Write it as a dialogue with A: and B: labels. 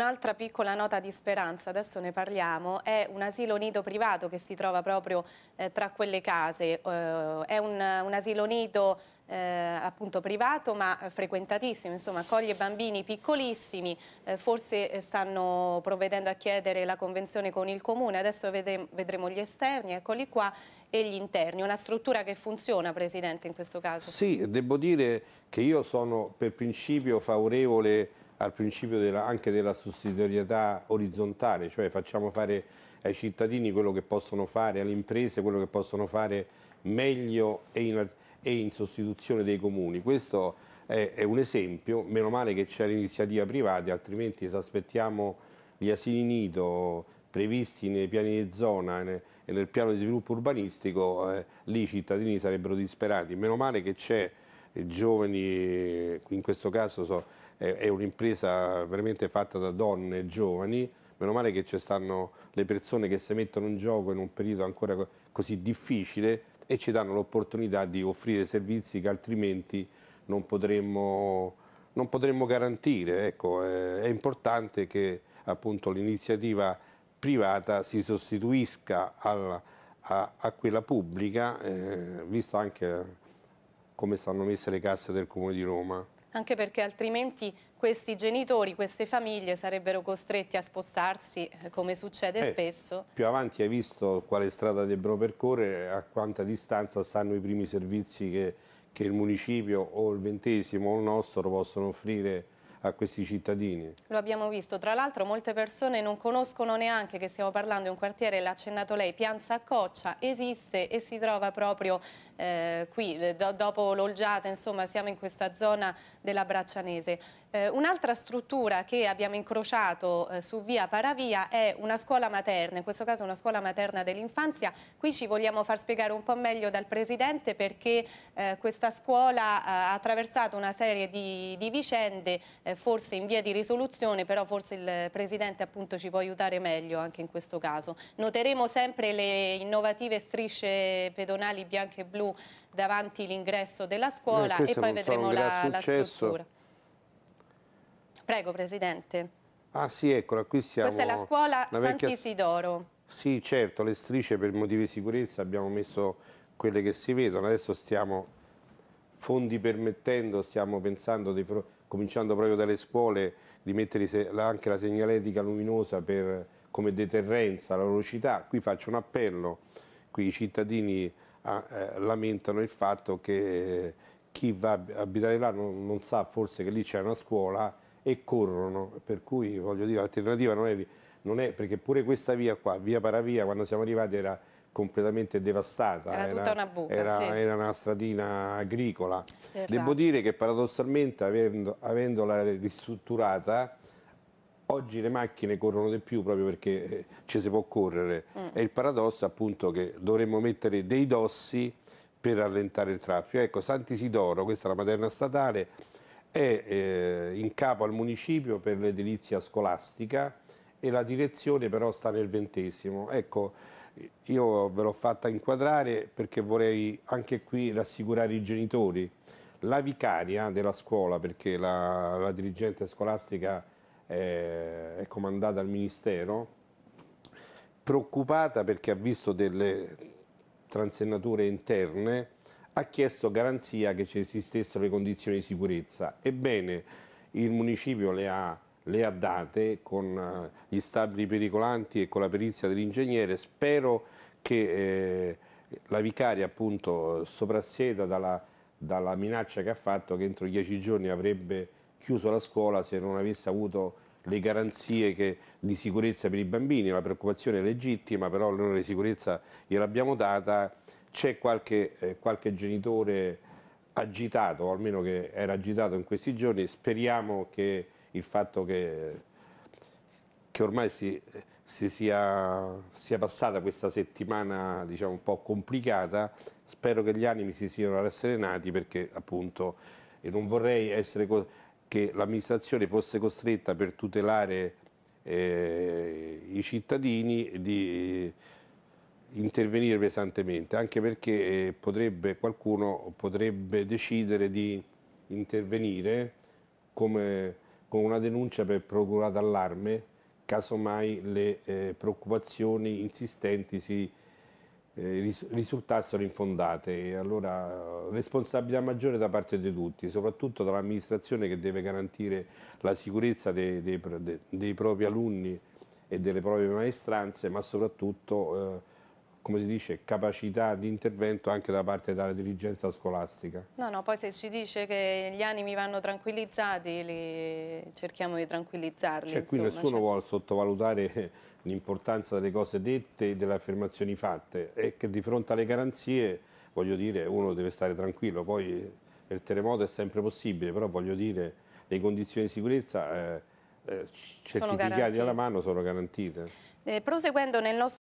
A: Un'altra piccola nota di speranza, adesso ne parliamo, è un asilo nido privato che si trova proprio eh, tra quelle case. Eh, è un, un, asilo nido eh, appunto privato ma frequentatissimo, insomma accoglie bambini piccolissimi, eh, forse eh, stanno provvedendo a chiedere la convenzione con il comune, adesso vedremo, vedremo gli esterni, eccoli qua, e gli interni. Una struttura che funziona, Presidente, in questo caso? Sì,
B: devo dire che io sono per principio favorevole al principio della, anche della sussidiarietà orizzontale, cioè facciamo fare ai cittadini quello che possono fare, alle imprese quello che possono fare meglio e in, e in sostituzione dei comuni. Questo è, è, un esempio, meno male che c'è l'iniziativa privata, altrimenti se aspettiamo gli asili nido previsti nei piani di zona e nel piano di sviluppo urbanistico, eh, lì i cittadini sarebbero disperati. Meno male che c'è giovani, in questo caso so, è, è un'impresa veramente fatta da donne e giovani, meno male che ci stanno le persone che si mettono in gioco in un periodo ancora così difficile e ci danno l'opportunità di offrire servizi che altrimenti non potremmo, non potremmo garantire. Ecco, eh, è importante che l'iniziativa privata si sostituisca alla, a, a, quella pubblica, eh, visto anche come stanno messe le casse del Comune di Roma.
A: Anche perché altrimenti questi genitori, queste famiglie sarebbero costretti a spostarsi, eh, come succede eh, spesso.
B: Più avanti hai visto quale strada debbano percorrere, a quanta distanza stanno i primi servizi che, che il municipio o il ventesimo o il nostro possono offrire a questi cittadini.
A: Lo abbiamo visto, tra l'altro molte persone non conoscono neanche che stiamo parlando di un quartiere, l'ha accennato lei, Pianza Coccia, esiste e si trova proprio eh, qui, eh, do, dopo l'Olgiata, insomma siamo in questa zona della Braccianese. Eh, Un'altra struttura che abbiamo incrociato eh, su via Paravia è una scuola materna, in questo caso una scuola materna dell'infanzia, qui ci vogliamo far spiegare un po' meglio dal Presidente perché eh, questa scuola eh, ha attraversato una serie di, di vicende eh, forse in via di risoluzione, però forse il Presidente appunto ci può aiutare meglio anche in questo caso. Noteremo sempre le innovative strisce pedonali bianche e blu davanti l'ingresso della eh, scuola eh, e poi vedremo la, la struttura. Prego Presidente.
B: Ah sì, eccola, qui siamo. Questa è la scuola la vecchia...
A: Sant'Isidoro.
B: Sì, certo, le strisce per motivi di sicurezza abbiamo messo quelle che si vedono, adesso stiamo, fondi permettendo, stiamo pensando di... fronte cominciando proprio dalle scuole, di mettere anche la segnaletica luminosa per, come deterrenza alla velocità. Qui faccio un appello, qui i cittadini a, ah, eh, lamentano il fatto che eh, chi va a abitare là non, non sa forse che lì c'è una scuola e corrono, per cui voglio dire l'alternativa non è, non è perché pure questa via qua, via Paravia, quando siamo arrivati era completamente devastata, era, era, una, buca, era, sì. era una, stradina agricola. Sterrata. Devo dire che paradossalmente avendo, avendola ristrutturata oggi le macchine corrono di più proprio perché eh, ci si può correre mm. e il paradosso appunto che dovremmo mettere dei dossi per rallentare il traffico. Ecco, Sant'Isidoro, questa è la materna statale, è eh, in capo al municipio per l'edilizia scolastica e la direzione però sta nel ventesimo. Ecco, io ve l'ho fatta inquadrare perché vorrei anche qui rassicurare i genitori. La vicaria della scuola, perché la, la dirigente scolastica è, eh, è comandata al Ministero, preoccupata perché ha visto delle transennature interne, ha chiesto garanzia che ci esistessero le condizioni di sicurezza. Ebbene, il municipio le ha le ha date con eh, gli stabili pericolanti e con la perizia dell'ingegnere. Spero che eh, la vicaria appunto soprasseda dalla, dalla, minaccia che ha fatto che entro dieci giorni avrebbe chiuso la scuola se non avesse avuto le garanzie che, di sicurezza per i bambini. La preoccupazione è legittima, però noi la sicurezza gliel'abbiamo data. C'è qualche, eh, qualche genitore agitato, o almeno che era agitato in questi giorni. Speriamo che il fatto che, che ormai si, si sia, sia, passata questa settimana diciamo, un po' complicata, spero che gli animi si siano rasserenati perché appunto e non vorrei che l'amministrazione fosse costretta per tutelare eh, i cittadini di intervenire pesantemente, anche perché eh, potrebbe, qualcuno potrebbe decidere di intervenire come con una denuncia per procura d'allarme, casomai le eh, preoccupazioni insistenti si eh, risultassero infondate. E allora responsabilità maggiore da parte di tutti, soprattutto dall'amministrazione che deve garantire la sicurezza dei, dei, dei propri alunni e delle proprie maestranze, ma soprattutto... Eh, come si dice, capacità di intervento anche da parte della dirigenza scolastica.
A: No, no, poi se ci dice che gli animi vanno tranquillizzati, li... cerchiamo di tranquillizzarli. Cioè, insomma, qui nessuno cioè...
B: vuole sottovalutare l'importanza delle cose dette e delle affermazioni fatte è che di fronte alle garanzie, voglio dire, uno deve stare tranquillo, poi il terremoto è sempre possibile, però voglio dire, le condizioni di sicurezza eh, eh, certificate alla mano sono garantite.
A: Eh, proseguendo nel nostro